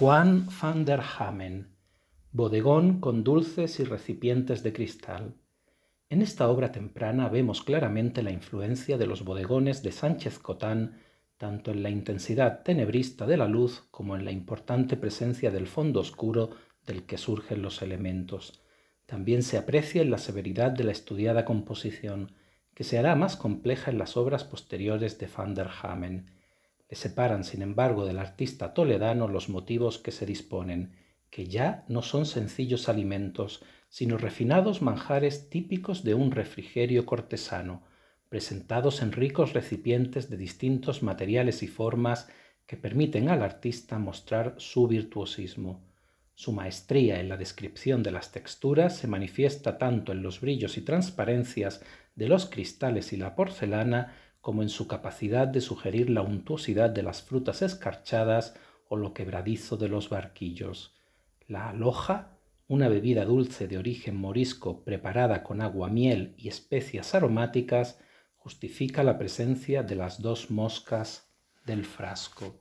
Juan van der Hamen, bodegón con dulces y recipientes de cristal. En esta obra temprana vemos claramente la influencia de los bodegones de Sánchez Cotán, tanto en la intensidad tenebrista de la luz como en la importante presencia del fondo oscuro del que surgen los elementos. También se aprecia en la severidad de la estudiada composición, que se hará más compleja en las obras posteriores de van der Hamen separan, sin embargo, del artista toledano los motivos que se disponen, que ya no son sencillos alimentos, sino refinados manjares típicos de un refrigerio cortesano, presentados en ricos recipientes de distintos materiales y formas que permiten al artista mostrar su virtuosismo. Su maestría en la descripción de las texturas se manifiesta tanto en los brillos y transparencias de los cristales y la porcelana como en su capacidad de sugerir la untuosidad de las frutas escarchadas o lo quebradizo de los barquillos. La aloja, una bebida dulce de origen morisco preparada con agua, miel y especias aromáticas, justifica la presencia de las dos moscas del frasco.